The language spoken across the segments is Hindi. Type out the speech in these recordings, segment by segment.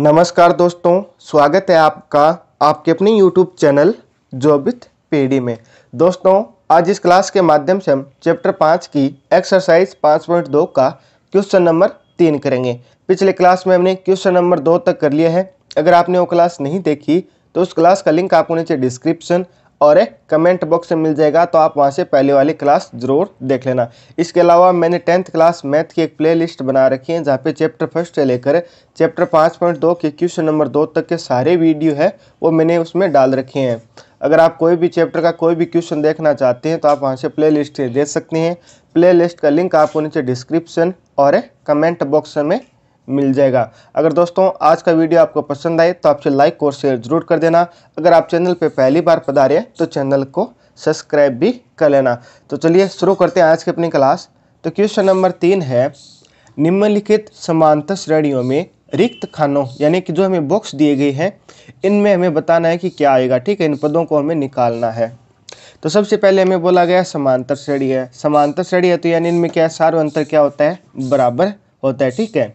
नमस्कार दोस्तों स्वागत है आपका आपके अपने यूट्यूब चैनल जोबित पेडी में दोस्तों आज इस क्लास के माध्यम से हम चैप्टर पाँच की एक्सरसाइज पाँच पॉइंट दो का क्वेश्चन नंबर तीन करेंगे पिछले क्लास में हमने क्वेश्चन नंबर दो तक कर लिया है अगर आपने वो क्लास नहीं देखी तो उस क्लास का लिंक आपको नीचे डिस्क्रिप्शन और एक कमेंट बॉक्स मिल जाएगा तो आप वहाँ से पहले वाली क्लास ज़रूर देख लेना इसके अलावा मैंने टेंथ क्लास मैथ की एक प्लेलिस्ट बना रखी है जहाँ पे चैप्टर फर्स्ट से लेकर चैप्टर पाँच पॉइंट दो के क्वेश्चन नंबर दो तक के सारे वीडियो है वो मैंने उसमें डाल रखे हैं अगर आप कोई भी चैप्टर का कोई भी क्वेश्चन देखना चाहते हैं तो आप वहाँ से प्ले लिस्ट देख सकते हैं प्ले लिस्ट का लिंक आपको नीचे डिस्क्रिप्शन और कमेंट बॉक्स में मिल जाएगा अगर दोस्तों आज का वीडियो आपको पसंद आए तो आपसे लाइक और शेयर ज़रूर कर देना अगर आप चैनल पर पहली बार पधारे तो चैनल को सब्सक्राइब भी कर लेना तो चलिए शुरू करते हैं आज की अपनी क्लास तो क्वेश्चन नंबर तीन है निम्नलिखित समांतर श्रेणियों में रिक्त खानों यानी कि जो हमें बॉक्स दिए गए हैं इनमें हमें बताना है कि क्या आएगा ठीक है इन पदों को हमें निकालना है तो सबसे पहले हमें बोला गया समांतर श्रेणी है समांतर श्रेणी है तो यानी इनमें क्या है सार्व अंतर क्या होता है बराबर होता है ठीक है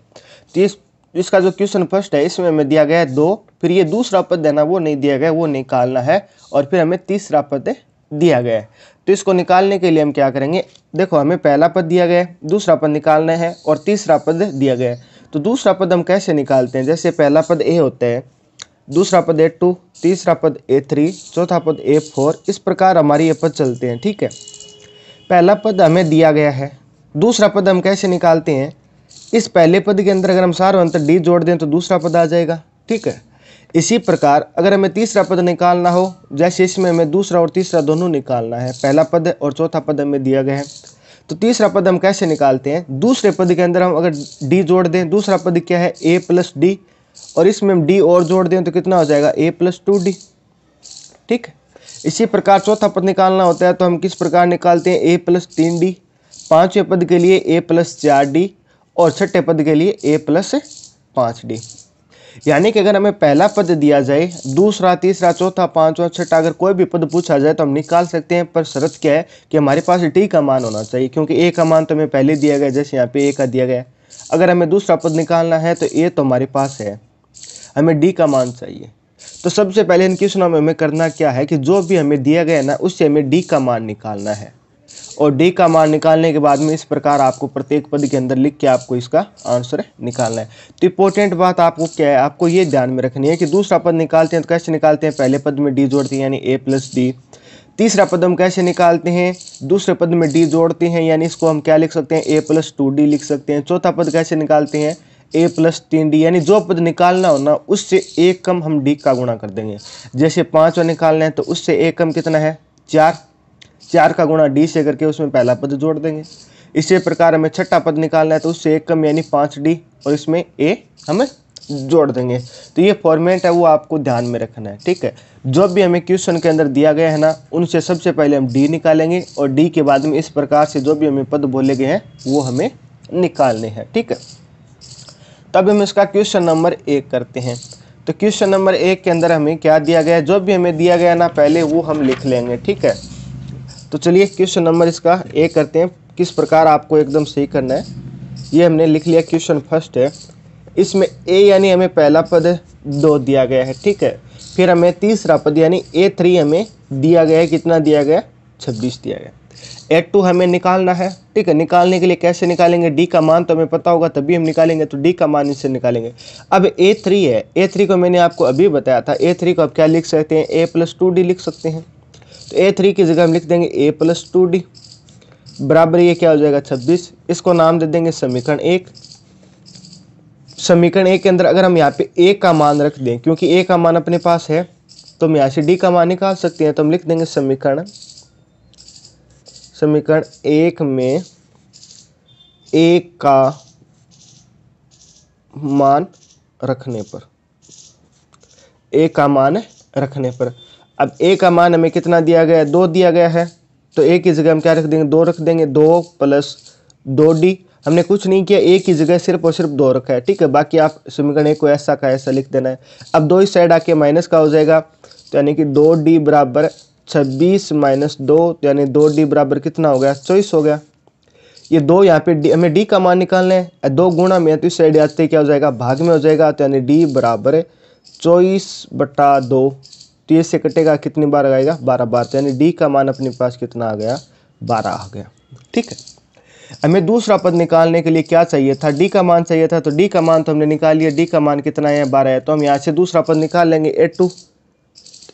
तो इस इसका जो क्वेश्चन फर्स्ट है इसमें हमें दिया गया है दो फिर ये दूसरा पद है ना वो नहीं दिया गया वो निकालना है और फिर हमें तीसरा पद दिया गया है तो इसको निकालने के लिए हम क्या करेंगे देखो हमें पहला पद दिया गया है दूसरा पद निकालना है और तीसरा पद दिया गया है तो दूसरा पद हम कैसे निकालते हैं जैसे पहला पद ए होता है दूसरा पद ए टू तीसरा पद ए थ्री चौथा पद ए फोर इस प्रकार हमारे ये पद चलते हैं ठीक है पहला पद हमें दिया गया है दूसरा पद हम कैसे निकालते हैं इस पहले पद के अंदर अगर हम सार अंतर तो डी जोड़ दें तो दूसरा पद आ जाएगा ठीक है इसी प्रकार अगर हमें तीसरा पद निकालना हो जैसे इसमें हमें दूसरा और तीसरा दोनों निकालना है पहला पद और चौथा पद हमें दिया गया है तो तीसरा पद हम कैसे निकालते हैं दूसरे पद के अंदर हम अगर डी जोड़ दें दूसरा पद क्या है ए प्लस डी और इसमें हम डी और जोड़ दें तो कितना हो जाएगा ए प्लस टू डी ठीक है इसी प्रकार चौथा पद निकालना होता है तो हम किस प्रकार निकालते हैं ए प्लस तीन डी पाँचवें पद के लिए ए प्लस चार डी और छठे पद के लिए ए प्लस पाँच डी यानी कि अगर हमें पहला पद दिया जाए दूसरा तीसरा चौथा पांचवा छठा अगर कोई भी पद पूछा जाए तो हम निकाल सकते हैं पर शर्त क्या है कि हमारे पास टी का मान होना चाहिए क्योंकि ए का मान तो हमें पहले दिया गया जैसे यहाँ पे ए का दिया गया अगर हमें दूसरा पद निकालना है तो ए तो हमारे पास है हमें डी का मान चाहिए तो सबसे पहले इन क्वेश्चनों में हमें करना क्या है कि जो भी हमें दिया गया ना उससे हमें डी का मान निकालना है और डी का मान निकालने के बाद में इस प्रकार आपको प्रत्येक पद के अंदर लिख के आपको इसका आंसर निकालना है तो इंपॉर्टेंट बात आपको क्या है आपको ये ध्यान में रखनी है कि दूसरा पद निकालते हैं तो कैसे निकालते हैं पहले पद में डी जोड़ते हैं यानी ए प्लस डी तीसरा पद हम कैसे निकालते हैं दूसरे पद में डी जोड़ते हैं यानी इसको हम क्या लिख सकते हैं ए प्लस टू डी लिख सकते हैं चौथा पद कैसे निकालते हैं ए प्लस तीन डी यानी जो पद निकालना हो ना उससे एक कम हम डी का गुणा कर देंगे जैसे पाँच और निकालना है तो उससे एक कम कितना है चार चार का गुणा डी से करके उसमें पहला पद जोड़ देंगे इसी प्रकार हमें छठा पद निकालना है तो उससे एक कम यानी पाँच डी और इसमें ए हमें जोड़ देंगे तो ये फॉर्मेट है वो आपको ध्यान में रखना है ठीक है जो भी हमें क्वेश्चन के अंदर दिया गया है ना उनसे सबसे पहले हम डी निकालेंगे और डी के बाद में इस प्रकार से जो भी हमें पद बोले गए हैं वो हमें निकालने हैं ठीक है तब हम इसका क्वेश्चन नंबर एक करते हैं तो क्वेश्चन नंबर एक के अंदर हमें क्या दिया गया है जो भी हमें दिया गया ना पहले वो हम लिख लेंगे ठीक है तो चलिए क्वेश्चन नंबर इसका ए करते हैं किस प्रकार आपको एकदम सही करना है ये हमने लिख लिया क्वेश्चन फर्स्ट है इसमें ए यानी हमें पहला पद दो दिया गया है ठीक है फिर हमें तीसरा पद यानी ए थ्री हमें दिया गया है कितना दिया गया छब्बीस दिया गया ए टू हमें निकालना है ठीक है निकालने के लिए कैसे निकालेंगे डी का मान तो हमें पता होगा तभी हम निकालेंगे तो डी का मान इससे निकालेंगे अब ए थ्री है ए थ्री को मैंने आपको अभी बताया था ए थ्री को आप क्या लिख सकते हैं ए प्लस टू डी लिख सकते हैं तो ए थ्री की जगह हम लिख देंगे ए प्लस टू डी बराबर ये क्या हो जाएगा छब्बीस इसको नाम दे देंगे समीकरण एक समीकरण एक के अंदर अगर हम यहाँ पे ए का मान रख दें क्योंकि ए का मान अपने पास है तो हम यहाँ से डी का मान निकाल सकते हैं तो हम लिख देंगे समीकरण समीकरण एक में ए का मान रखने पर ए का मान रखने पर अब ए का मान हमें कितना दिया गया है दो दिया गया है तो ए की जगह हम क्या रख देंगे दो रख देंगे दो प्लस दो डी हमने कुछ नहीं किया ए की जगह सिर्फ और सिर्फ दो रखा है ठीक है बाकी आप समीकरण एक को ऐसा का ऐसा लिख देना है अब दो इस साइड आके माइनस का हो जाएगा तो यानी कि दो डी बराबर छब्बीस माइनस दो तो यानी दो डी बराबर कितना हो गया चौबीस हो गया ये दो यहाँ पे डी हमें डी का मान निकालना है दो गुणा में तो इस साइड आते क्या हो जाएगा भाग में हो जाएगा तो यानी डी बराबर चौबीस बटा दो तो ये से कटेगा कितनी बार आएगा बारह बार तो यानी डी का मान अपने पास कितना आ गया बारह आ गया ठीक है हमें दूसरा पद निकालने के लिए क्या चाहिए था डी का मान चाहिए था तो डी का मान तो हमने निकाल लिया डी का मान कितना है बारह है तो हम यहाँ से दूसरा पद निकाल लेंगे ए टू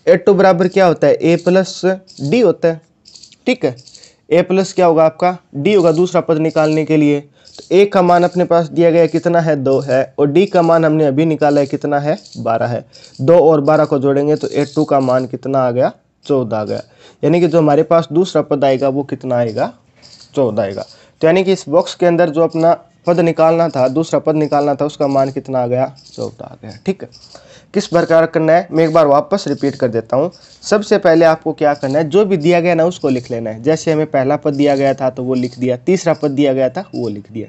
ए टू बराबर क्या होता है ए प्लस डी होता है ठीक है ए प्लस क्या होगा आपका डी होगा दूसरा पद निकालने के लिए तो ए का मान अपने पास दिया गया कितना है दो है और डी का मान हमने अभी निकाला है कितना है बारह है दो और बारह को जोड़ेंगे तो ए टू का मान कितना आ गया चौदह आ गया यानी कि जो हमारे पास दूसरा पद आएगा वो कितना आएगा चौदह आएगा तो यानी कि इस बॉक्स के अंदर जो अपना पद निकालना था दूसरा पद निकालना था उसका मान कितना आ गया चौदह आ गया ठीक है किस प्रकार करना है मैं एक बार वापस रिपीट कर देता हूँ सबसे पहले आपको क्या करना है जो भी दिया गया ना उसको लिख लेना है जैसे हमें पहला पद दिया गया था तो वो लिख दिया तीसरा पद दिया गया था वो लिख दिया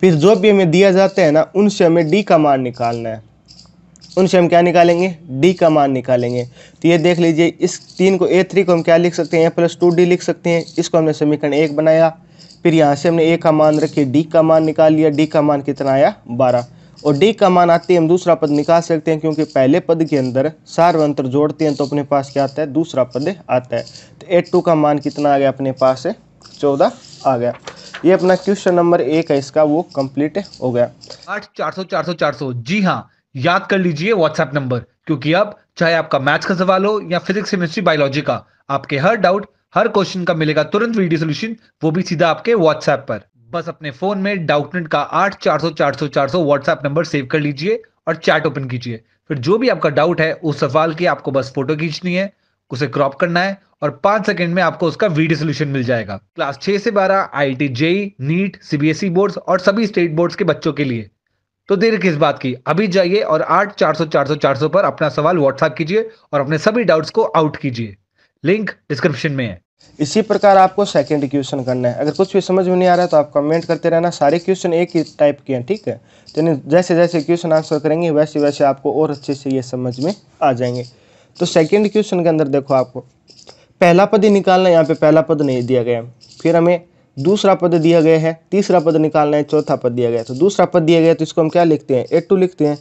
फिर जो भी हमें दिया जाता है ना उनसे हमें डी का मान निकालना है उनसे हम क्या निकालेंगे डी का मान निकालेंगे तो ये देख लीजिए इस तीन को ए थ्री को हम क्या लिख सकते हैं प्लस टू डी लिख सकते हैं इसको हमने समीकरण एक बनाया फिर यहाँ से हमने ए का मान रखी डी का मान निकाल लिया डी का मान कितना आया बारह और डी का मान आते हम दूसरा पद निकाल सकते हैं क्योंकि पहले पद के अंदर अंतर जोड़ते हैं तो अपने पास क्या आता है दूसरा पद आता है तो ए टू का मान कितना आ गया अपने पास है चौदह आ गया ये अपना क्वेश्चन नंबर एक है इसका वो कंप्लीट हो गया आठ चार सौ चार सौ चार सौ जी हाँ याद कर लीजिए व्हाट्सएप नंबर क्योंकि अब चाहे आपका मैथ्स का सवाल हो या फिजिक्स केमिस्ट्री बायोलॉजी का आपके हर डाउट हर क्वेश्चन का मिलेगा तुरंत वीडियो सोल्यूशन वो भी सीधा आपके व्हाट्सएप पर बस अपने फोन में डाउटनेट का आठ चार सौ चार सौ चार सौ व्हाट्सएप नंबर सेव कर लीजिए और चैट ओपन कीजिए फिर जो भी आपका डाउट है उस सवाल की आपको बस फोटो खींचनी है उसे क्रॉप करना है और पांच सेकंड में आपको उसका वीडियो सोल्यूशन मिल जाएगा क्लास छह से बारह I T JEE NEET CBSE board और सभी स्टेट बोर्ड के बच्चों के लिए तो देर किस बात की अभी जाइए और आठ चार सौ चार सौ चार सौ पर अपना सवाल व्हाट्सएप कीजिए और अपने सभी डाउट्स को आउट कीजिए लिंक डिस्क्रिप्शन में है इसी प्रकार आपको सेकंड क्वेश्चन करना है अगर कुछ भी समझ में नहीं आ रहा है तो आप कमेंट करते रहना सारे क्वेश्चन एक ही टाइप के हैं ठीक है तो यानी जैसे जैसे क्वेश्चन आंसर करेंगे वैसे वैसे आपको और अच्छे से ये समझ में आ जाएंगे तो सेकंड क्वेश्चन के अंदर देखो आपको पहला पद ही निकालना है यहाँ पर पहला पद नहीं दिया गया फिर हमें दूसरा पद दिया गया है तीसरा पद निकालना है चौथा पद दिया गया तो दूसरा पद दिया गया तो इसको हम क्या लिखते हैं एट टू लिखते हैं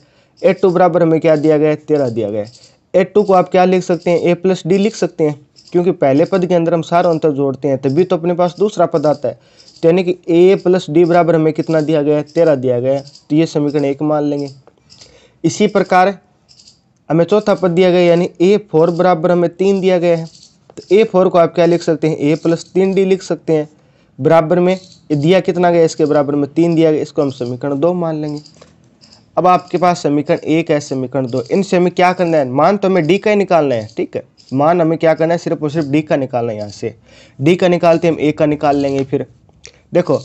एट टू बराबर हमें क्या दिया गया है तेरह दिया गया है एट टू को आप क्या लिख सकते हैं ए प्लस डी लिख सकते हैं क्योंकि पहले पद के अंदर हम सारा अंतर जोड़ते हैं तभी तो अपने पास दूसरा पद आता है तो यानी कि ए प्लस डी बराबर हमें कितना दिया गया है तेरह दिया गया है तो ये समीकरण एक मान लेंगे इसी प्रकार हमें चौथा पद दिया गया यानी ए फोर बराबर हमें तीन दिया गया है तो ए फोर को आप क्या लिख सकते हैं ए प्लस तीन डी लिख सकते हैं बराबर में दिया कितना गया इसके बराबर में तीन दिया गया इसको हम समीकरण दो मान लेंगे अब आपके पास समीकरण एक है समीकरण दो इनसे हमें क्या करना है मान तो हमें डी का ही निकालना है ठीक है मान हमें क्या करना है सिर्फ और सिर्फ डी का निकालना है यहाँ से डी का निकालते हम ए का निकाल लेंगे फिर देखो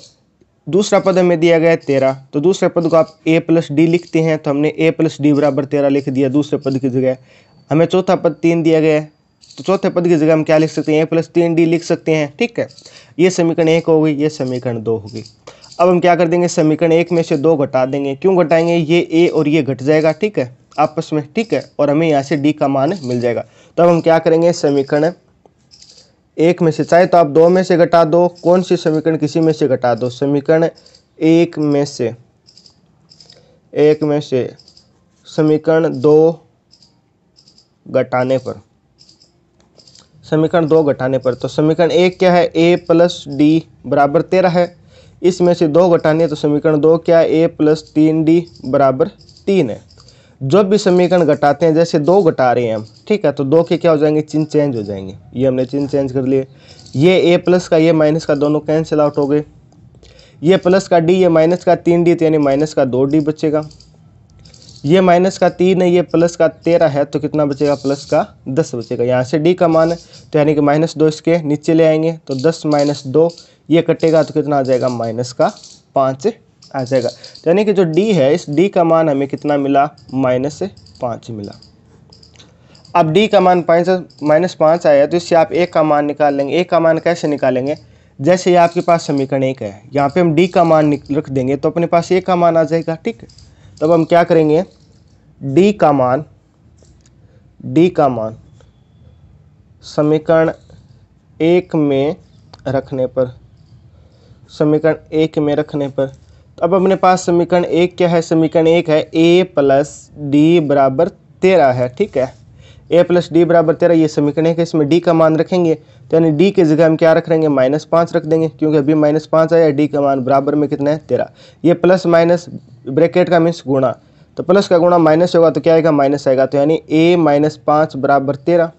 दूसरा पद हमें दिया गया है तेरह तो दूसरे पद को आप ए प्लस डी लिखते हैं तो हमने ए प्लस डी बराबर तेरह लिख दिया दूसरे पद की जगह हमें चौथा पद तीन दिया गया है तो चौथे पद की जगह हम क्या लिख सकते हैं ए प्लस तीन डी लिख सकते हैं ठीक है ये समीकरण एक होगी ये समीकरण दो होगी अब हम क्या कर देंगे समीकरण एक में से दो घटा देंगे क्यों घटाएंगे ये ए और ये घट जाएगा ठीक है आपस में ठीक है और हमें यहाँ से डी का मान मिल जाएगा तब तो हम क्या करेंगे समीकरण एक में से चाहे तो आप दो में से घटा दो कौन सी समीकरण किसी में से घटा दो समीकरण एक में से एक में से समीकरण दो घटाने पर समीकरण दो घटाने पर तो समीकरण एक क्या है ए प्लस डी बराबर तेरह है इसमें से दो घटाने तो समीकरण दो क्या है ए प्लस तीन डी बराबर तीन है जब भी समीकरण घटाते हैं जैसे दो घटा रहे हैं हम ठीक है तो दो के क्या हो जाएंगे चिन्ह चेंज हो जाएंगे ये हमने चिन्ह चेंज कर लिए ये ए प्लस का ये माइनस का दोनों कैंसिल आउट हो गए ये प्लस का डी ये माइनस का तीन डी तो यानी माइनस का दो डी बचेगा ये माइनस का तीन है ये प्लस का तेरह है तो कितना बचेगा प्लस का दस बचेगा यहाँ से डी का मान है तो यानी कि माइनस दो इसके नीचे ले आएंगे तो दस माइनस दो ये कटेगा तो कितना आ जाएगा माइनस का पाँच आ जाएगा यानी कि जो डी है इस डी का मान हमें कितना मिला माइनस पाँच मिला अब डी का मान पाँच माइनस पाँच आया तो इससे आप एक का मान निकाल लेंगे एक का मान कैसे निकालेंगे जैसे ये आपके पास समीकरण एक है यहाँ पे हम डी का मान रख देंगे तो अपने पास एक का मान आ जाएगा ठीक तब हम क्या करेंगे डी का मान डी का मान समीकरण एक में रखने पर समीकरण एक में रखने पर अब अपने पास समीकरण एक क्या है समीकरण एक है ए प्लस डी बराबर तेरह है ठीक है ए प्लस डी बराबर तेरह ये समीकरण है कि इसमें डी का मान रखेंगे तो यानी डी की जगह हम क्या रख रहेंगे माइनस पाँच रख देंगे क्योंकि अभी माइनस पाँच आया डी का मान बराबर में कितना है तेरह ये प्लस माइनस ब्रैकेट का मीन्स गुणा तो प्लस का गुणा माइनस होगा तो क्या आएगा माइनस आएगा तो यानी ए माइनस पाँच बराबर तेरह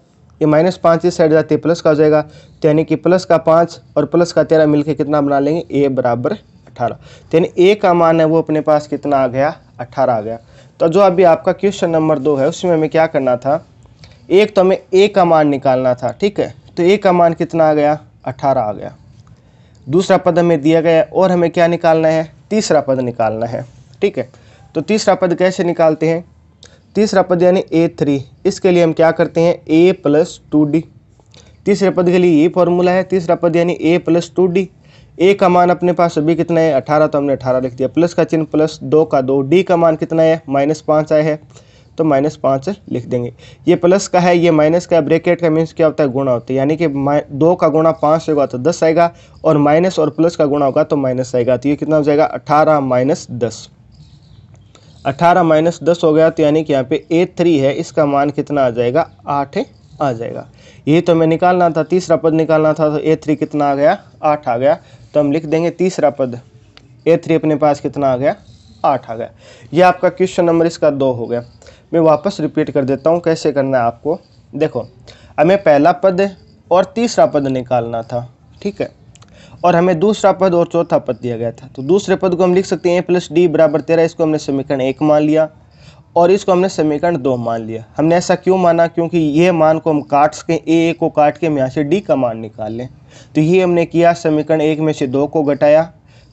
ये माइनस पाँच इस साइड जाती है प्लस का हो जाएगा तो यानी कि प्लस का पाँच और प्लस का तेरह मिलकर कितना बना लेंगे ए बराबर अट्ठारह यानी ए का मान है वो अपने पास कितना आ गया अट्ठारह आ गया तो जो अभी आपका क्वेश्चन नंबर दो है उसमें हमें क्या करना था एक तो हमें ए का मान निकालना था ठीक है तो ए का मान कितना आ गया अट्ठारह आ गया दूसरा पद हमें दिया गया और हमें क्या निकालना है तीसरा पद निकालना है ठीक है तो तीसरा पद कैसे निकालते हैं तीसरा पद यानी ए थ्री इसके लिए हम क्या करते हैं ए प्लस टू डी तीसरे पद के लिए ये फॉर्मूला है तीसरा पद यानी a plus two d a का मान अपने पास अभी कितना है अठारह तो हमने अठारह लिख दिया प्लस का चिन्ह प्लस दो का दो डी का मान कितना है माइनस पाँच आया है तो माइनस पाँच लिख देंगे ये प्लस का है ये माइनस का ब्रेकेट का मीन्स क्या होता है गुणा होता है यानी कि दो का गुणा पाँच होगा तो दस आएगा और माइनस और प्लस का गुणा होगा तो माइनस आएगा तो ये कितना हो जाएगा अठारह माइनस दस अठारह माइनस दस हो गया तो यानी कि यहाँ पे ए थ्री है इसका मान कितना आ जाएगा आठ आ जाएगा ये तो मैं निकालना था तीसरा पद निकालना था तो ए थ्री कितना आ गया आठ आ गया तो हम लिख देंगे तीसरा पद ए थ्री अपने पास कितना आ गया आठ आ गया ये आपका क्वेश्चन नंबर इसका दो हो गया मैं वापस रिपीट कर देता हूँ कैसे करना है आपको देखो हमें पहला पद और तीसरा पद निकालना था ठीक है और हमें दूसरा पद और चौथा पद दिया गया था तो दूसरे पद को हम लिख सकते हैं ए प्लस डी बराबर तेरह इसको हमने समीकरण एक मान लिया और इसको हमने समीकरण दो मान लिया हमने ऐसा क्यों माना क्योंकि ये मान को हम काट सकें ए ए को काट के हम यहाँ से डी का मान निकाल लें तो ये हमने किया समीकरण एक में से दो को घटाया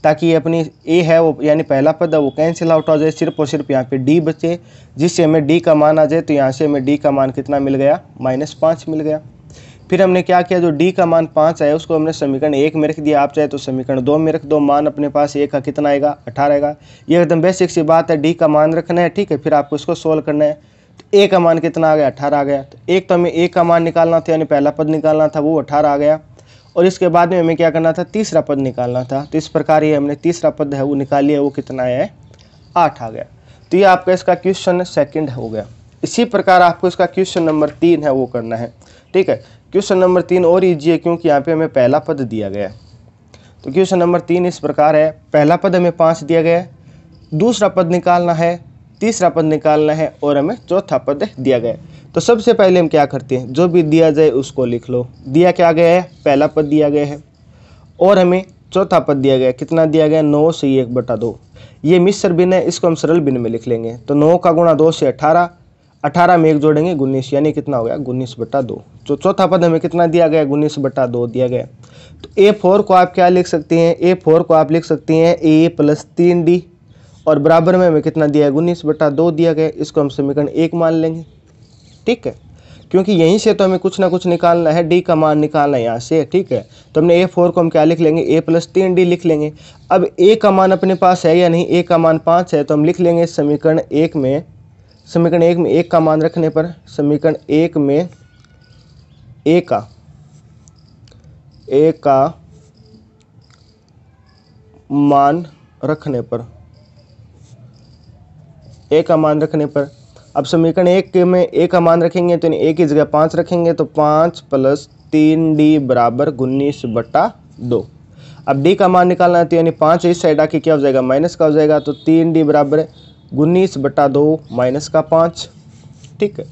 ताकि ये अपनी ए है वो यानी पहला पद है वो कैंसिल आउट हो जाए सिर्फ और सिर्फ यहाँ पे डी बचे जिससे हमें डी का मान आ जाए तो यहाँ से हमें डी का मान कितना मिल गया माइनस पाँच मिल गया फिर हमने क्या किया जो डी का मान पाँच आया उसको हमने समीकरण एक में रख दिया आप चाहे तो समीकरण दो में रख दो मान अपने पास एक का कितना आएगा अठारह आएगा ये एकदम बेसिक सी बात है डी का मान रखना है ठीक है फिर आपको इसको सोल्व करना है तो ए का मान कितना आ गया अठारह आ गया तो एक तो हमें एक का मान निकालना था यानी पहला पद निकालना था वो अठारह आ गया और इसके बाद में हमें क्या करना था तीसरा पद निकालना था तो इस प्रकार ये हमने तीसरा पद है वो निकाल लिया वो कितना आया है आठ आ गया तो ये आपका इसका क्वेश्चन सेकंड हो गया इसी प्रकार आपको इसका क्वेश्चन नंबर तीन है वो करना है ठीक है क्वेश्चन नंबर तीन और ईजी है क्योंकि यहाँ पे हमें पहला पद दिया गया है तो क्वेश्चन नंबर तीन इस प्रकार है पहला पद हमें पाँच दिया गया है दूसरा पद निकालना है तीसरा पद निकालना है और हमें चौथा पद दिया गया तो सबसे पहले हम क्या करते हैं जो भी दिया जाए उसको लिख लो दिया क्या गया है पहला पद दिया गया है और हमें चौथा पद दिया गया कितना दिया गया नौ से एक बटा दो ये मिश्र बिन है इसको हम सरल बिन में लिख लेंगे तो नौ का गुणा दो से अठारह अठारह में एक जोड़ेंगे उन्नीस यानी कितना हो गया उन्नीस बट्टा दो तो चौथा पद हमें कितना दिया गया उन्नीस बट्टा दो दिया गया तो ए फोर को आप क्या लिख सकते हैं ए फोर को आप लिख सकते हैं ए प्लस तीन डी और बराबर में हमें कितना दिया है उन्नीस बट्टा दो दिया गया इसको हम समीकरण एक मान लेंगे ठीक है क्योंकि यहीं से तो हमें कुछ ना कुछ निकालना है डी का मान निकालना है यहाँ से ठीक है तो हमने ए फोर को हम क्या लिख लेंगे ए प्लस तीन डी लिख लेंगे अब ए का मान अपने पास है या नहीं ए का मान पाँच है तो हम लिख लेंगे समीकरण एक में समीकरण एक में एक का मान रखने पर समीकरण एक में ए का ए का मान रखने पर ए का मान रखने पर अब समीकरण एक के में ए का मान रखेंगे तो एक की जगह पाँच रखेंगे तो पाँच प्लस तीन डी बराबर उन्नीस बटा दो अब डी का मान निकालना है तो यानी पाँच इस साइड आके क्या हो जाएगा माइनस का हो जाएगा तो तीन डी बराबर उन्नीस बटा दो माइनस का पाँच ठीक है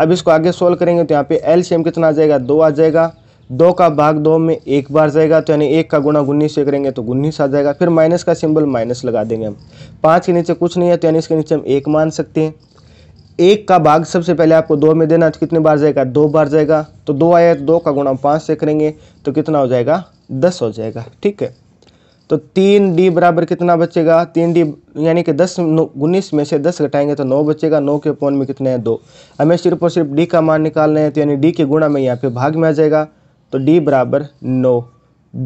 अब इसको आगे सोल्व करेंगे तो यहाँ पे एलसीएम कितना आ जाएगा दो आ जाएगा दो का भाग दो में एक बार जाएगा तो यानी एक का गुणा उन्नीस से करेंगे तो उन्नीस आ जाएगा फिर माइनस का सिंबल माइनस लगा देंगे हम पाँच के नीचे कुछ नहीं है तो यानी इसके नीचे हम एक मान सकते हैं एक का भाग सबसे पहले आपको दो में देना तो कितने बार जाएगा दो बार जाएगा तो दो आया तो दो का गुणा पाँच से करेंगे तो कितना हो जाएगा दस हो जाएगा ठीक है तो तीन डी बराबर कितना बचेगा तीन डी यानी कि दस उन्नीस में से दस घटाएंगे तो नौ बचेगा नौ के पौन में कितने हैं दो हमें सिर्फ और सिर्फ डी का मान निकालना है तो यानी डी के गुणा में यहाँ पे भाग में आ जाएगा तो डी बराबर नौ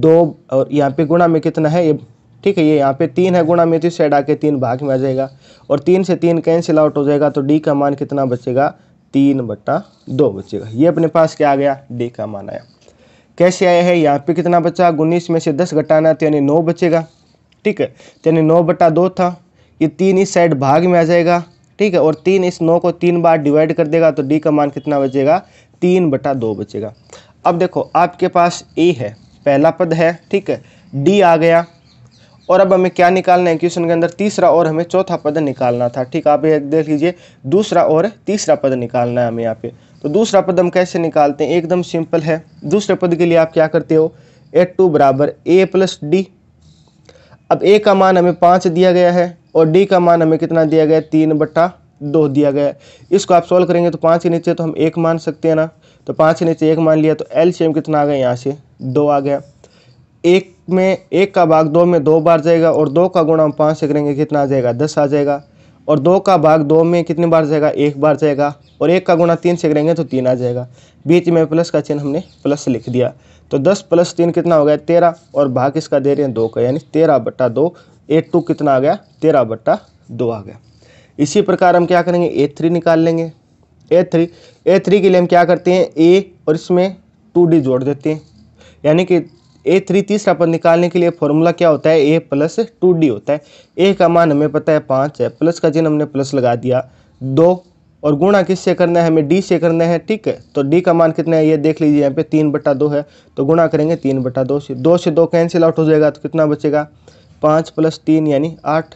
दो और यहाँ पे गुणा में कितना है ये ठीक है ये यहाँ पे तीन है गुणा में तो साइड आके तीन भाग में आ जाएगा और तीन से तीन कैंसिल आउट हो जाएगा तो डी का मान कितना बचेगा तीन बट्टा दो बचेगा ये अपने पास क्या आ गया डी का मान आया कैसे आया है यहाँ पे कितना बचा उन्नीस में से दस घटाना तो यानी नौ बचेगा ठीक है तो यानी नौ बटा दो था ये तीन इस साइड भाग में आ जाएगा ठीक है और तीन इस नौ को तीन बार डिवाइड कर देगा तो डी का मान कितना बचेगा तीन बटा दो बचेगा अब देखो आपके पास ए है पहला पद है ठीक है डी आ गया और अब हमें क्या निकालना है क्वेश्चन के अंदर तीसरा और हमें चौथा पद निकालना था ठीक आप ये देख लीजिए दूसरा और तीसरा पद निकालना है हमें यहाँ पे तो दूसरा पद हम कैसे निकालते हैं एकदम सिंपल है दूसरे पद के लिए आप क्या करते हो ए टू बराबर ए प्लस डी अब ए का मान हमें पाँच दिया गया है और डी का मान हमें कितना दिया गया है तीन बट्टा दो दिया गया है इसको आप सॉल्व करेंगे तो पाँच के नीचे तो हम एक मान सकते हैं ना तो पाँच के नीचे एक मान लिया तो एल सी कितना आ गया यहाँ से दो आ गया एक में एक का भाग दो में दो बार जाएगा और दो का गुणा हम पाँच से करेंगे कितना आ जाएगा दस आ जाएगा और दो का भाग दो में कितनी बार जाएगा एक बार जाएगा और एक का गुणा तीन से करेंगे तो तीन आ जाएगा बीच में प्लस का चिन्ह हमने प्लस लिख दिया तो दस प्लस तीन कितना हो गया तेरह और भाग इसका दे रहे हैं दो का यानी तेरह बट्टा दो एट टू कितना आ गया तेरह बट्टा दो आ गया इसी प्रकार हम क्या करेंगे ए थ्री निकाल लेंगे ए थ्री ए थ्री के लिए हम क्या करते हैं ए और इसमें टू डी जोड़ देते हैं यानी कि ए थ्री तीसरा पद निकालने के लिए फॉर्मूला क्या होता है ए प्लस टू डी होता है ए का मान हमें पता है पाँच है प्लस का चिन्ह हमने प्लस लगा दिया दो और गुणा किससे करना है हमें डी से करना है ठीक है तो डी का मान कितना है ये देख लीजिए यहाँ पे तीन बटा दो है तो गुणा करेंगे तीन बटा दो से दो से दो कैंसिल आउट हो जाएगा तो कितना बचेगा पाँच प्लस तीन यानी आठ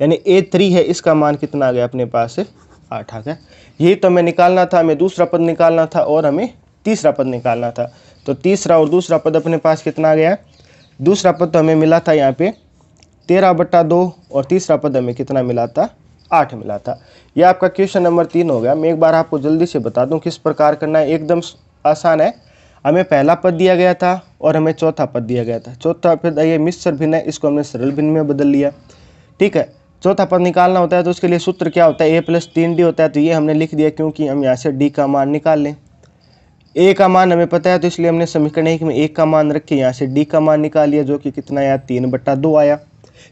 यानी ए थ्री है इसका मान कितना आ गया अपने पास आठ आ गया यही तो हमें निकालना था हमें दूसरा पद निकालना था और हमें तीसरा पद निकालना था तो तीसरा और दूसरा पद अपने पास कितना आ गया दूसरा पद तो हमें मिला था यहाँ पे तेरह बट्टा दो और तीसरा पद हमें कितना मिला था आठ मिला था यह आपका क्वेश्चन नंबर तीन हो गया मैं एक बार आपको जल्दी से बता दूँ किस प्रकार करना है एकदम आसान है हमें पहला पद दिया गया था और हमें चौथा पद दिया गया था चौथा पद ये मिश्र भिन्न है इसको हमने सरल भिन्न में बदल लिया ठीक है चौथा पद निकालना होता है तो उसके लिए सूत्र क्या होता है ए प्लस तीन डी होता है तो ये हमने लिख दिया क्योंकि हम यहाँ से डी का मान निकाल लें ए का मान हमें पता है तो इसलिए हमने समीकरण एक में एक का मान रखे यहाँ से डी का मान निकाल लिया जो कि कितना आया तीन बट्टा दो आया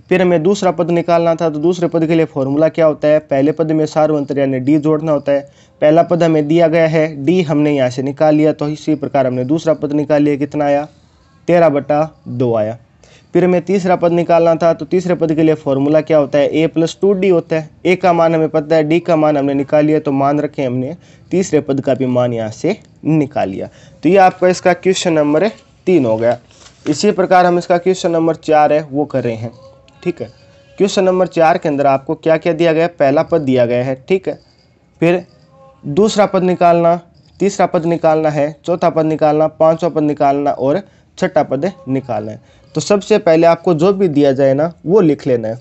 फिर हमें दूसरा पद निकालना था तो दूसरे पद के लिए फॉर्मूला क्या होता है पहले पद में अंतर यानी डी जोड़ना होता है पहला पद हमें दिया गया है डी हमने यहाँ से निकाल लिया तो इसी प्रकार हमने दूसरा पद निकाल लिया कितना आया तेरह बटा दो आया फिर हमें तीसरा पद निकालना था तो तीसरे पद के लिए फॉर्मूला क्या होता है ए प्लस टू डी होता है ए का मान हमें पता है डी का मान हमने निकाल लिया तो मान रखे हमने तीसरे पद का भी मान यहाँ से निकाल लिया तो ये आपका इसका क्वेश्चन नंबर तीन हो गया इसी प्रकार हम इसका क्वेश्चन नंबर चार है वो कर रहे हैं ठीक है क्वेश्चन नंबर चार के अंदर आपको क्या क्या दिया गया पहला पद दिया गया है ठीक है फिर दूसरा पद निकालना तीसरा पद निकालना है चौथा पद निकालना पांचवा पद निकालना और छठा पद निकालना है तो सबसे पहले आपको जो भी दिया जाए ना वो लिख लेना है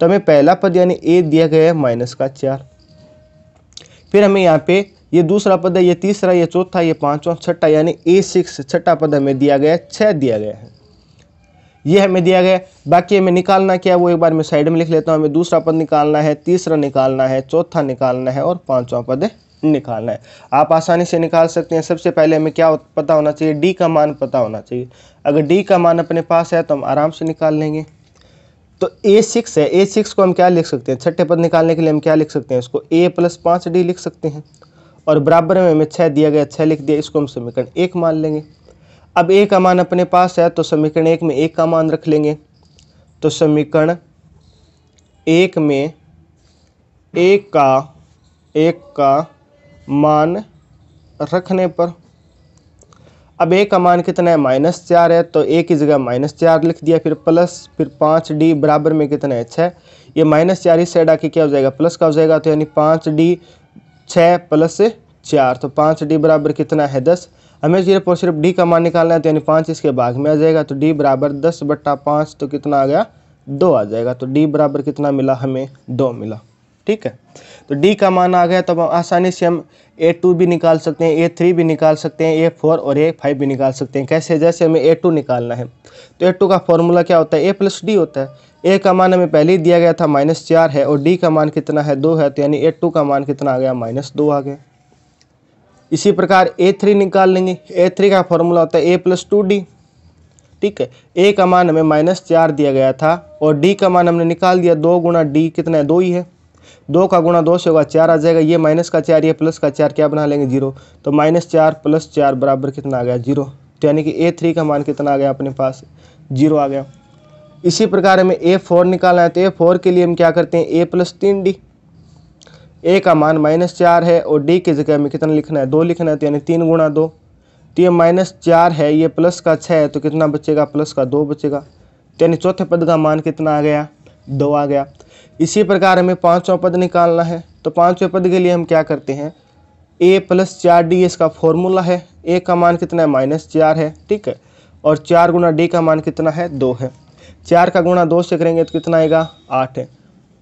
तो हमें पहला पद यानी ए दिया गया है माइनस का चार फिर हमें यहाँ पे ये दूसरा पद है ये तीसरा ये चौथा ये पांचवा छठा यानी ए सिक्स छठा पद हमें दिया गया है छः दिया गया है ये हमें दिया गया बाकी हमें निकालना क्या है वो एक बार मैं साइड में लिख लेता हूँ हमें दूसरा पद निकालना है तीसरा निकालना है चौथा निकालना है और पांचवा पद निकालना है आप आसानी से निकाल सकते हैं सबसे पहले हमें क्या पता होना चाहिए डी का मान पता होना चाहिए अगर डी का मान अपने पास है तो हम आराम से निकाल लेंगे तो ए सिक्स है ए सिक्स को हम क्या लिख सकते हैं छठे पद निकालने के लिए हम क्या लिख सकते हैं इसको ए प्लस पाँच डी लिख सकते हैं और बराबर में हमें छः दिया गया छः लिख दिया इसको हम समीकरण एक मान लेंगे अब ए का मान अपने पास है तो समीकरण एक में एक का मान रख लेंगे तो समीकरण एक में एक का एक का मान रखने पर अब ए का मान कितना है माइनस चार है तो ए की जगह माइनस चार लिख दिया फिर प्लस फिर पाँच डी बराबर में कितना है छः ये माइनस चार इस साइड आके क्या हो जाएगा प्लस का हो जाएगा तो यानी पाँच डी छः प्लस चार तो पाँच डी बराबर कितना है दस हमें सिर्फ और सिर्फ डी का मान निकालना है तो यानी पाँच इसके भाग में आ जाएगा तो डी बराबर दस बट्टा पाँच तो कितना आ गया दो आ जाएगा तो डी बराबर कितना मिला हमें दो मिला ठीक है तो डी का मान आ गया तो आसानी से हम ए टू भी निकाल सकते हैं ए थ्री भी निकाल सकते हैं ए फोर और ए फाइव भी निकाल सकते हैं कैसे जैसे हमें ए टू निकालना है तो ए टू का फॉर्मूला क्या होता है ए प्लस डी होता है ए का मान हमें पहले ही दिया गया था माइनस चार है और डी का मान कितना है दो है तो यानी ए टू का मान कितना आ गया माइनस दो आ गया इसी प्रकार ए थ्री निकाल लेंगे ए थ्री का फॉर्मूला होता है ए प्लस टू डी ठीक है ए का मान हमें माइनस चार दिया गया था और डी का मान हमने निकाल दिया दो गुणा डी कितना है दो ही है दो का गुणा दो से होगा चार आ जाएगा ये माइनस का चार ये प्लस का चार क्या बना लेंगे जीरो तो माइनस चार प्लस चार बराबर कितना आ गया जीरो तो यानी कि ए थ्री का मान कितना आ गया अपने पास जीरो आ गया इसी प्रकार हमें ए फोर निकालना है तो ए फोर के लिए हम क्या करते हैं ए प्लस तीन डी ए का मान माइनस चार है और डी की जगह हमें कितना लिखना है दो लिखना है तो यानी तीन गुणा दो तो ये माइनस चार है ये प्लस का छः है तो कितना बचेगा प्लस का दो बचेगा तो यानी चौथे पद का मान कितना आ गया दो आ गया इसी प्रकार हमें पाँचवा पद निकालना है तो पाँचवें पद के लिए हम क्या करते हैं ए प्लस चार डी इसका फॉर्मूला है ए का मान कितना है माइनस चार है ठीक है और चार गुना डी का मान कितना है दो है चार का गुणा दो से करेंगे तो कितना आएगा आठ है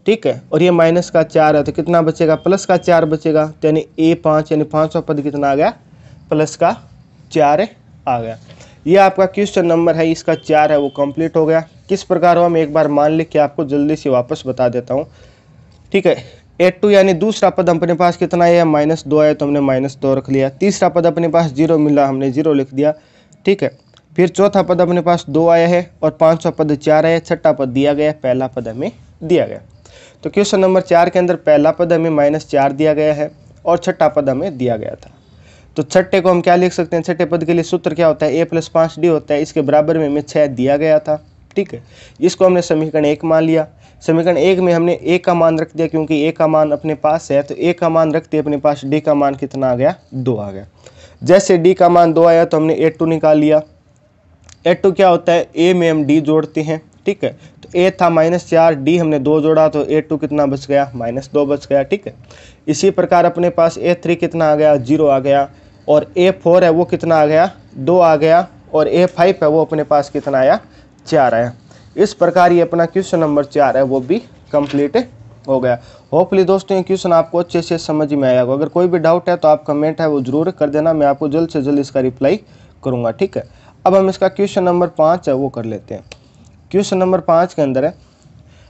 ठीक है और ये माइनस का चार है तो कितना बचेगा प्लस का चार बचेगा तो यानी ए पाँच यानी पाँचवा पद कितना आ गया प्लस का चार आ गया ये आपका क्वेश्चन नंबर है इसका चार है वो कंप्लीट हो गया किस प्रकार हो हम एक बार मान लिख के आपको जल्दी से वापस बता देता हूँ ठीक है एट टू यानी दूसरा पद अपने पास कितना है माइनस दो आया तो हमने माइनस दो रख लिया तीसरा पद अपने पास जीरो मिला हमने जीरो लिख दिया ठीक है फिर चौथा पद अपने पास दो आया है और पाँचवा पद चार आया छठा पद दिया गया पहला पद हमें दिया गया तो क्वेश्चन नंबर चार के अंदर पहला पद हमें माइनस चार दिया गया है और छठा पद हमें दिया गया था तो छठे को हम क्या लिख सकते हैं छठे पद के लिए सूत्र क्या होता है ए प्लस पाँच डी होता है इसके बराबर में हमें छः दिया गया था ठीक है इसको हमने समीकरण एक मान लिया समीकरण एक में हमने ए का मान रख दिया क्योंकि ए का मान अपने पास है तो ए का मान रखते अपने पास डी का मान कितना आ गया दो आ गया जैसे डी का मान दो आया तो हमने ए टू निकाल लिया ए टू क्या होता है ए में हम डी जोड़ते हैं ठीक है तो ए था माइनस चार डी हमने दो जोड़ा तो ए टू कितना बच गया माइनस दो बच गया ठीक है इसी प्रकार अपने पास ए थ्री कितना आ गया जीरो आ गया और ए फोर है वो कितना आ गया दो आ गया और ए फाइव है वो अपने पास कितना आया चार है इस प्रकार ये अपना क्वेश्चन नंबर चार है वो भी कंप्लीट हो गया होपफुली दोस्तों ये क्वेश्चन आपको अच्छे से समझ में आया होगा अगर कोई भी डाउट है तो आप कमेंट है वो ज़रूर कर देना मैं आपको जल्द से जल्द इसका रिप्लाई करूँगा ठीक है अब हम इसका क्वेश्चन नंबर पाँच है वो कर लेते हैं क्वेश्चन नंबर पाँच के अंदर है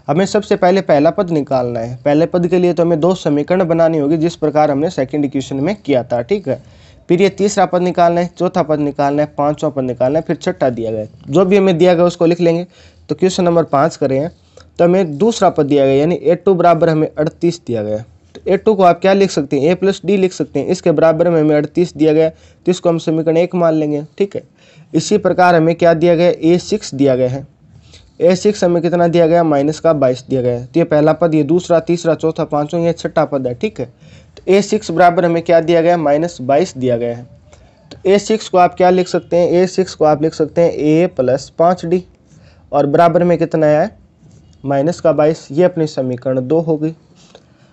हमें सबसे पहले पहला पद निकालना है पहले पद के लिए तो हमें दो समीकरण बनानी होगी जिस प्रकार हमने सेकंड इक्वेशन में किया था ठीक है फिर ये तीसरा पद निकालना है चौथा पद निकालना है पाँचवा पद निकालना है फिर छठा दिया गया जो भी हमें दिया गया उसको लिख लेंगे तो क्वेश्चन नंबर पाँच करें हैं तो हमें दूसरा पद दिया गया यानी ए टू बराबर हमें अड़तीस दिया गया तो ए टू को आप क्या लिख सकते हैं ए प्लस डी लिख सकते हैं इसके बराबर में हमें अड़तीस दिया गया तो इसको हम समीकरण एक मान लेंगे ठीक है इसी प्रकार हमें क्या दिया गया ए सिक्स दिया गया है ए सिक्स हमें कितना दिया गया माइनस का बाईस दिया गया है तो ये पहला पद ये दूसरा तीसरा चौथा पाँचवा ये छठा पद है ठीक है तो ए सिक्स बराबर हमें क्या दिया गया है माइनस बाईस दिया गया है तो ए सिक्स को आप क्या लिख सकते हैं ए सिक्स को आप लिख सकते हैं ए प्लस पाँच डी और बराबर में कितना आया है माइनस का बाईस ये अपनी समीकरण दो हो गई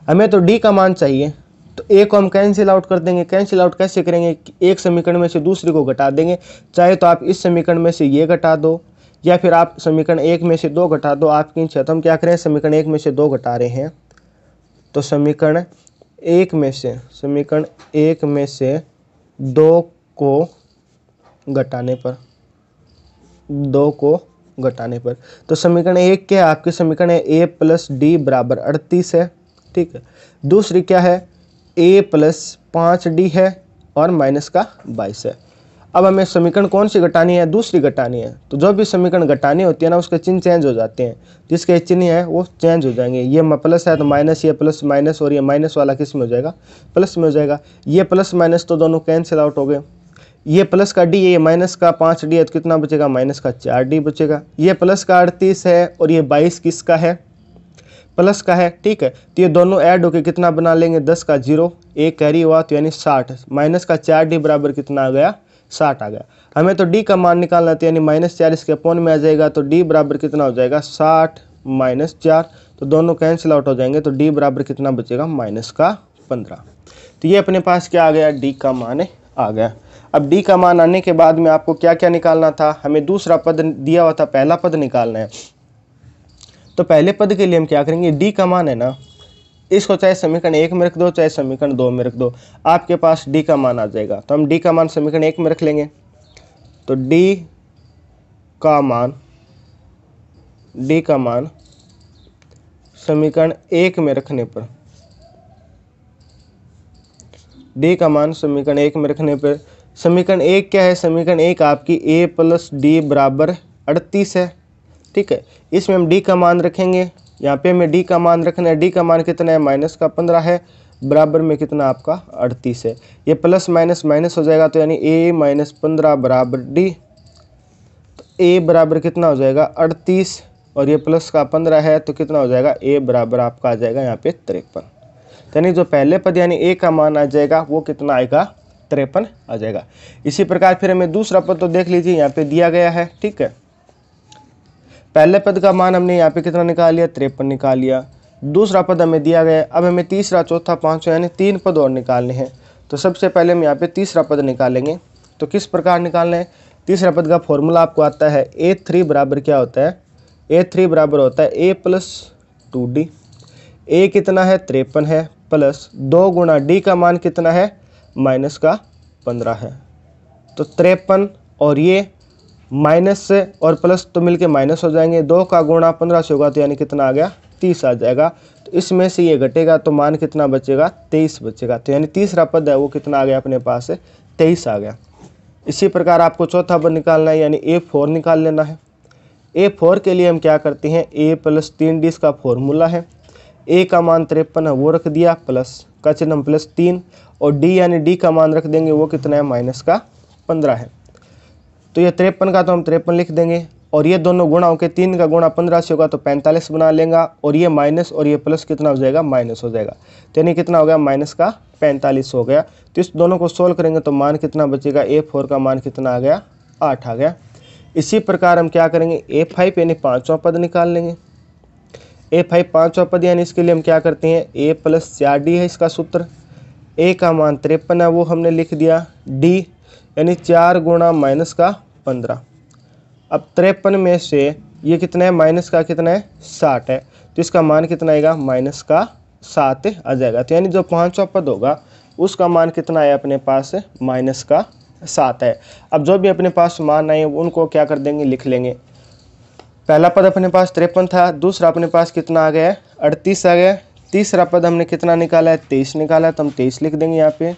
हमें तो डी का मान चाहिए तो ए को हम कैंसिल आउट कर देंगे कैंसिल आउट कैसे करेंगे एक समीकरण में से दूसरे को घटा देंगे चाहे तो आप इस समीकरण में से ये घटा दो या फिर आप समीकरण एक में से दो घटा दो आपकी इच्छा तो हम क्या करें समीकरण एक में से दो घटा रहे हैं तो समीकरण एक में से समीकरण एक में से दो को घटाने पर दो को घटाने पर तो समीकरण एक क्या है आपके समीकरण है ए प्लस डी बराबर अड़तीस है ठीक है दूसरी क्या है ए प्लस पाँच डी है और माइनस का बाईस है अब हमें समीकरण कौन सी घटानी है दूसरी घटानी है तो जो भी समीकरण घटानी होती है ना उसके चिन्ह चेंज हो जाते हैं जिसके चिन्ह है वो चेंज हो जाएंगे ये प्लस है तो माइनस ये प्लस माइनस और ये माइनस वाला किस में हो जाएगा प्लस में हो जाएगा ये प्लस माइनस तो दोनों कैंसिल आउट हो गए ये प्लस का डी ये माइनस का पाँच डी है तो कितना बचेगा माइनस का चार डी बचेगा ये प्लस का अड़तीस है और ये बाईस किसका है प्लस का है ठीक है तो ये दोनों ऐड होके कितना बना लेंगे दस का जीरो एक कैरी हुआ तो यानी साठ माइनस का चार डी बराबर कितना आ गया साठ आ गया हमें तो डी का मान निकालना था यानी माइनस चार इसके अपोन में आ जाएगा तो डी बराबर कितना हो जाएगा साठ माइनस चार तो दोनों कैंसिल आउट हो जाएंगे तो डी बराबर कितना बचेगा माइनस का पंद्रह तो ये अपने पास क्या आ गया डी का मान आ गया अब डी का मान आने के बाद में आपको क्या क्या निकालना था हमें दूसरा पद दिया हुआ था पहला पद निकालना है तो पहले पद के लिए हम क्या करेंगे डी का मान है ना इसको चाहे समीकरण एक में रख दो चाहे समीकरण दो में रख दो आपके पास डी का मान आ जाएगा तो हम डी का मान समीकरण एक में रख लेंगे तो डी का मान डी का मान समीकरण एक में रखने पर डी का मान समीकरण एक में रखने पर समीकरण एक क्या है समीकरण एक आपकी ए प्लस डी बराबर अड़तीस है ठीक है इसमें हम डी का मान रखेंगे यहाँ पे हमें डी का मान रखना है डी का मान कितना है माइनस का पंद्रह है बराबर में कितना आपका अड़तीस है ये प्लस माइनस माइनस हो जाएगा तो यानी ए माइनस पंद्रह बराबर डी तो ए बराबर कितना हो जाएगा अड़तीस और ये प्लस का पंद्रह है तो कितना हो जाएगा ए बराबर आपका आ जाएगा यहाँ पे तिरपन तो यानी जो पहले पद यानी ए का मान आ जाएगा वो कितना आएगा तिरपन आ जाएगा इसी प्रकार फिर हमें दूसरा पद तो देख लीजिए यहाँ पे दिया गया है ठीक है पहले पद का मान हमने यहाँ पे कितना निकाल लिया तिरपन निकाल लिया दूसरा पद हमें दिया गया अब हमें तीसरा चौथा पाँचवा यानी तीन पद और निकालने हैं तो सबसे पहले हम यहाँ पे तीसरा पद निकालेंगे तो किस प्रकार निकालना है तीसरा पद का फॉर्मूला आपको आता है ए थ्री बराबर क्या होता है ए थ्री बराबर होता है a plus two d a कितना है तिरपन है प्लस दो गुणा डी का मान कितना है माइनस का पंद्रह है तो तिरपन और ये माइनस से और प्लस तो मिलके माइनस हो जाएंगे दो का गुणा पंद्रह से होगा तो यानी कितना आ गया तीस आ जाएगा तो इसमें से ये घटेगा तो मान कितना बचेगा तेईस बचेगा तो यानी तीसरा पद है वो कितना आ गया अपने पास से तेईस आ गया इसी प्रकार आपको चौथा पद निकालना है यानी ए फोर निकाल लेना है ए फोर के लिए हम क्या करते हैं ए प्लस तीन डी इसका फॉर्मूला है ए का मान तिरपन है वो रख दिया प्लस का चिन्ह प्लस तीन और डी यानी डी का मान रख देंगे वो कितना है माइनस का पंद्रह है तो ये तिरपन का तो हम तिरपन लिख देंगे और ये दोनों गुणा होकर तीन का गुणा पंद्रह से होगा तो पैंतालीस बना लेंगे और ये माइनस और ये प्लस कितना हो जाएगा माइनस हो जाएगा तो यानी कितना हो गया माइनस का पैंतालीस हो गया तो इस दोनों को सोल्व करेंगे तो मान कितना बचेगा ए फोर का मान कितना आ गया आठ आ गया इसी प्रकार हम क्या करेंगे ए फाइव यानी पाँचवा पद निकाल लेंगे ए फाइव पाँचवा पद यानी इसके लिए हम क्या करते हैं ए प्लस चार डी है इसका सूत्र ए का मान तिरपन है वो हमने लिख दिया डी यानी चार गुणा माइनस का पंद्रह अब तिरपन में से ये कितना है माइनस का कितना है साठ है तो इसका मान कितना आएगा माइनस का सात आ जाएगा तो यानी जो पाँचवा पद होगा उसका मान कितना है अपने पास माइनस का सात है अब जो भी अपने पास मान आए उनको क्या कर देंगे लिख लेंगे पहला पद अपने पास तिरपन था दूसरा अपने पास कितना आ गया है अड़तीस आ गया तीसरा पद हमने कितना निकाला है तेईस निकाला है तो हम तेईस लिख देंगे यहाँ पे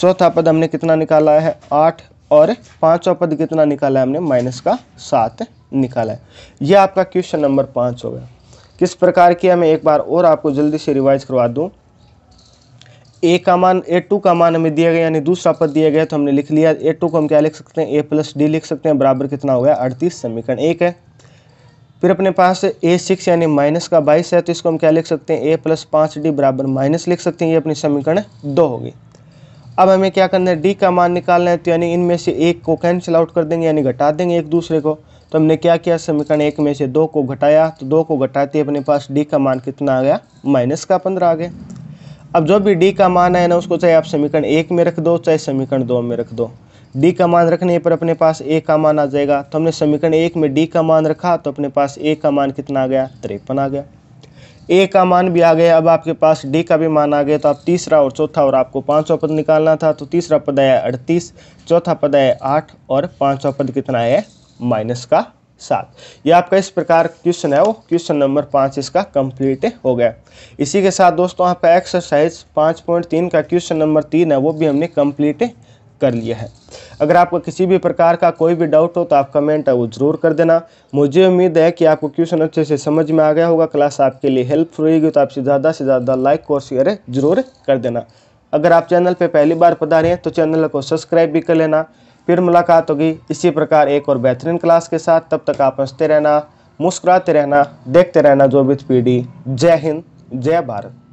चौथा पद हमने कितना निकाला है आठ और पाँचवा पद कितना निकाला है हमने माइनस का सात निकाला है यह आपका क्वेश्चन नंबर पाँच हो गया किस प्रकार की है मैं एक बार और आपको जल्दी से रिवाइज करवा दूँ ए का मान ए टू का मान हमें दिया गया यानी दूसरा पद दिया गया तो हमने लिख लिया ए टू को हम क्या लिख सकते हैं ए प्लस डी लिख सकते हैं बराबर कितना हो गया अड़तीस समीकरण एक है फिर अपने पास ए सिक्स यानी माइनस का बाईस है तो इसको हम क्या लिख सकते हैं ए प्लस पाँच डी बराबर माइनस लिख सकते हैं ये अपनी समीकरण दो होगी अब हमें क्या करना है डी का मान निकालना है तो यानी इनमें से एक को कैंसिल आउट कर देंगे यानी घटा देंगे एक दूसरे को तो हमने क्या किया समीकरण एक में से दो को घटाया तो दो को घटाते अपने पास डी का मान कितना आ गया माइनस का पंद्रह आ गया अब जो भी डी का मान है ना उसको चाहे आप समीकरण एक में रख दो चाहे समीकरण दो में रख दो डी का मान रखने पर अपने पास ए का मान आ जाएगा तो हमने समीकरण एक में डी का मान रखा तो अपने पास ए का मान कितना आ गया तिरपन आ गया ए का मान भी आ गया अब आपके पास डी का भी मान आ गया तो आप तीसरा और चौथा और आपको पाँचवा पद निकालना था तो तीसरा पद आया अड़तीस चौथा पद आया आठ और पाँचवा पद कितना है माइनस का सात ये आपका इस प्रकार क्वेश्चन है वो क्वेश्चन नंबर पाँच इसका कंप्लीट हो गया इसी के साथ दोस्तों आपका एक्सरसाइज पाँच पॉइंट तीन का क्वेश्चन नंबर तीन है वो भी हमने कंप्लीट कर लिया है अगर आपको किसी भी प्रकार का कोई भी डाउट हो तो आप कमेंट है वो ज़रूर कर देना मुझे उम्मीद है कि आपको क्वेश्चन अच्छे से समझ में आ गया होगा क्लास आपके लिए हेल्पफुल रहेगी तो आपसे ज़्यादा से ज़्यादा लाइक और शेयर ज़रूर कर देना अगर आप चैनल पर पहली बार रहे हैं तो चैनल को सब्सक्राइब भी कर लेना फिर मुलाकात होगी इसी प्रकार एक और बेहतरीन क्लास के साथ तब तक आप हंसते रहना मुस्कुराते रहना देखते रहना जो भी पीढ़ी जय हिंद जय भारत